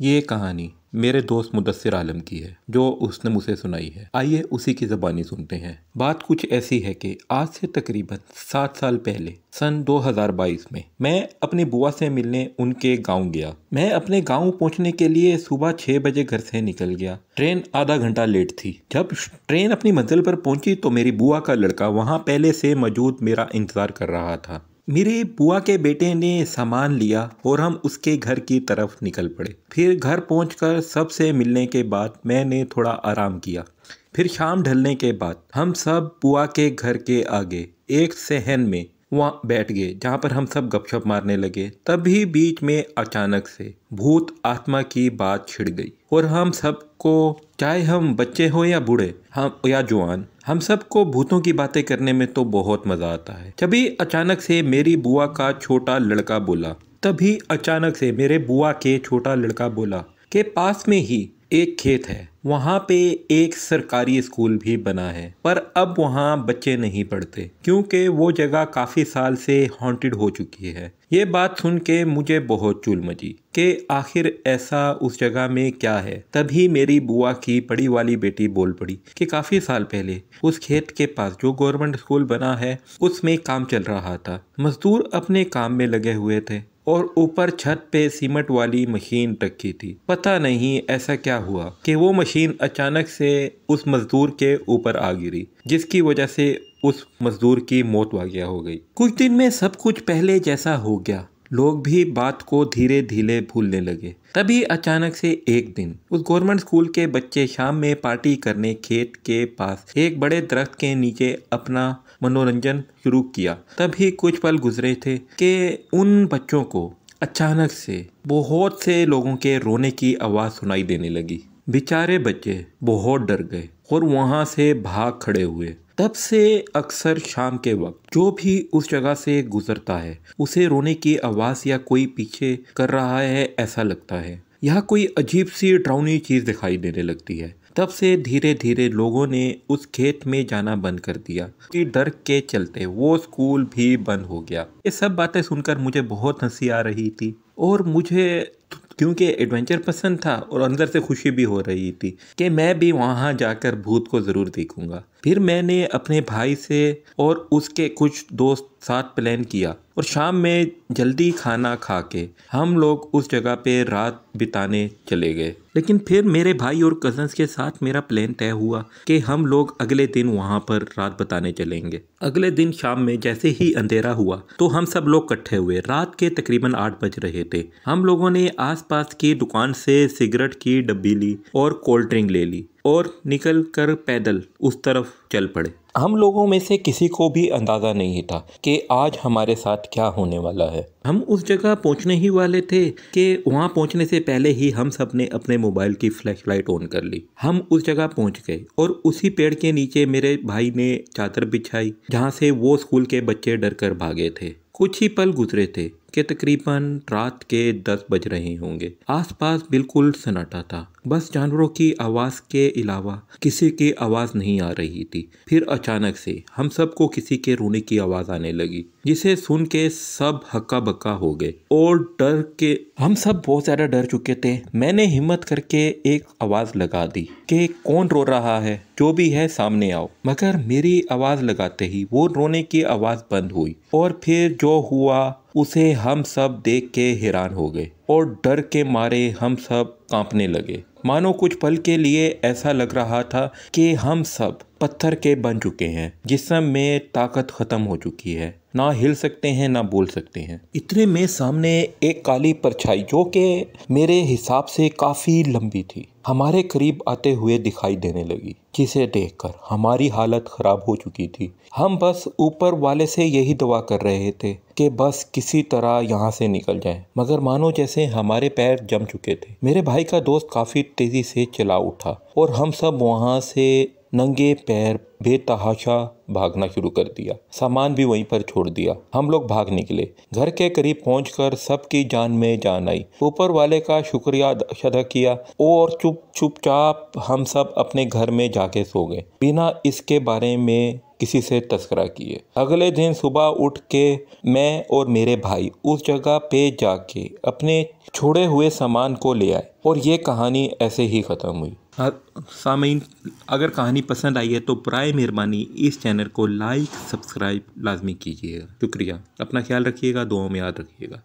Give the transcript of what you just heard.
ये कहानी मेरे दोस्त मुदस्सिर आलम की है जो उसने मुझसे सुनाई है आइए उसी की ज़बानी सुनते हैं बात कुछ ऐसी है कि आज से तकरीबन सात साल पहले सन 2022 में मैं अपनी बुआ से मिलने उनके गांव गया मैं अपने गांव पहुंचने के लिए सुबह छः बजे घर से निकल गया ट्रेन आधा घंटा लेट थी जब ट्रेन अपनी मंजिल पर पहुंची तो मेरी बुआ का लड़का वहां पहले से मौजूद मेरा इंतज़ार कर रहा था मेरे बुआ के बेटे ने सामान लिया और हम उसके घर की तरफ निकल पड़े फिर घर पहुँच कर सबसे मिलने के बाद मैंने थोड़ा आराम किया फिर शाम ढलने के बाद हम सब बुआ के घर के आगे एक सहन में वहाँ बैठ गए जहाँ पर हम सब गपशप मारने लगे तभी बीच में अचानक से भूत आत्मा की बात छिड़ गई और हम सबको चाहे हम बच्चे हो या बूढ़े हम या जवान हम सबको भूतों की बातें करने में तो बहुत मज़ा आता है तभी अचानक से मेरी बुआ का छोटा लड़का बोला तभी अचानक से मेरे बुआ के छोटा लड़का बोला के पास में ही एक खेत है वहाँ पे एक सरकारी स्कूल भी बना है पर अब वहाँ बच्चे नहीं पढ़ते क्योंकि वो जगह काफ़ी साल से हॉन्टेड हो चुकी है ये बात सुन के मुझे बहुत चुल मची कि आखिर ऐसा उस जगह में क्या है तभी मेरी बुआ की पड़ी वाली बेटी बोल पड़ी कि काफ़ी साल पहले उस खेत के पास जो गवर्नमेंट स्कूल बना है उसमें काम चल रहा था मजदूर अपने काम में लगे हुए थे और ऊपर छत पे सीमेंट वाली मशीन रखी थी पता नहीं ऐसा क्या हुआ कि वो मशीन अचानक से उस मज़दूर के ऊपर आ गिरी जिसकी वजह से उस मज़दूर की मौत वाक़ हो गई कुछ दिन में सब कुछ पहले जैसा हो गया लोग भी बात को धीरे धीरे भूलने लगे तभी अचानक से एक दिन उस गवर्नमेंट स्कूल के बच्चे शाम में पार्टी करने खेत के पास एक बड़े दरख्त के नीचे अपना मनोरंजन शुरू किया तभी कुछ पल गुजरे थे कि उन बच्चों को अचानक से बहुत से लोगों के रोने की आवाज़ सुनाई देने लगी बेचारे बच्चे बहुत डर गए और वहाँ से भाग खड़े हुए तब से अक्सर शाम के वक्त जो भी उस जगह से गुजरता है उसे रोने की आवाज़ या कोई पीछे कर रहा है ऐसा लगता है यह कोई अजीब सी ड्राउनी चीज़ दिखाई देने लगती है तब से धीरे धीरे लोगों ने उस खेत में जाना बंद कर दिया कि डर के चलते वो स्कूल भी बंद हो गया ये सब बातें सुनकर मुझे बहुत हंसी आ रही थी और मुझे क्योंकि एडवेंचर पसंद था और अंदर से खुशी भी हो रही थी कि मैं भी वहाँ जाकर भूत को ज़रूर देखूँगा फिर मैंने अपने भाई से और उसके कुछ दोस्त साथ प्लान किया और शाम में जल्दी खाना खा के हम लोग उस जगह पे रात बिताने चले गए लेकिन फिर मेरे भाई और कजन्स के साथ मेरा प्लान तय हुआ कि हम लोग अगले दिन वहाँ पर रात बताने चलेंगे अगले दिन शाम में जैसे ही अंधेरा हुआ तो हम सब लोग इकट्ठे हुए रात के तकरीबन आठ बज रहे थे हम लोगों ने आसपास की दुकान से सिगरेट की डब्बी ली और कोल्ड ड्रिंक ले ली और निकल कर पैदल उस तरफ चल पड़े हम लोगों में से किसी को भी अंदाज़ा नहीं था कि आज हमारे साथ क्या होने वाला है हम उस जगह पहुंचने ही वाले थे कि वहां पहुंचने से पहले ही हम सब ने अपने मोबाइल की फ्लैशलाइट ऑन कर ली हम उस जगह पहुंच गए और उसी पेड़ के नीचे मेरे भाई ने चादर बिछाई जहां से वो स्कूल के बच्चे डर कर भागे थे कुछ ही पल गुजरे थे के तकरीबन रात के दस बज रहे होंगे आसपास बिल्कुल सन्नाटा था बस जानवरों की आवाज़ के अलावा किसी की आवाज़ नहीं आ रही थी फिर अचानक से हम सबको किसी के रोने की आवाज़ आने लगी जिसे सुन के सब हक्का बक्का हो गए और डर के हम सब बहुत ज़्यादा डर चुके थे मैंने हिम्मत करके एक आवाज़ लगा दी कि कौन रो रहा है जो भी है सामने आओ मगर मेरी आवाज़ लगाते ही वो रोने की आवाज़ बंद हुई और फिर जो हुआ उसे हम सब देख के हैरान हो गए और डर के मारे हम सब कांपने लगे मानो कुछ पल के लिए ऐसा लग रहा था कि हम सब पत्थर के बन चुके हैं जिसम में ताकत ख़त्म हो चुकी है ना हिल सकते हैं ना बोल सकते हैं इतने में सामने एक काली परछाई जो कि मेरे हिसाब से काफ़ी लंबी थी हमारे करीब आते हुए दिखाई देने लगी जिसे देखकर हमारी हालत ख़राब हो चुकी थी हम बस ऊपर वाले से यही दुआ कर रहे थे कि बस किसी तरह यहाँ से निकल जाए मगर मानो जैसे हमारे पैर जम चुके थे मेरे भाई का दोस्त काफ़ी तेज़ी से चला उठा और हम सब वहाँ से नंगे पैर बेतहाशा भागना शुरू कर दिया सामान भी वहीं पर छोड़ दिया हम लोग भाग निकले घर के करीब पहुँच कर सबकी जान में जान आई ऊपर वाले का शुक्रिया अदा किया और चुप चुपचाप हम सब अपने घर में जाके सो गए बिना इसके बारे में किसी से तस्करा किए अगले दिन सुबह उठ के मैं और मेरे भाई उस जगह पे जाके अपने छोड़े हुए सामान को ले आए और ये कहानी ऐसे ही ख़त्म हुई हाँ, सामीन अगर कहानी पसंद आई है तो प्राय मेहरबानी इस चैनल को लाइक सब्सक्राइब लाजमी कीजिएगा शुक्रिया अपना ख्याल रखिएगा दुआओं में याद रखिएगा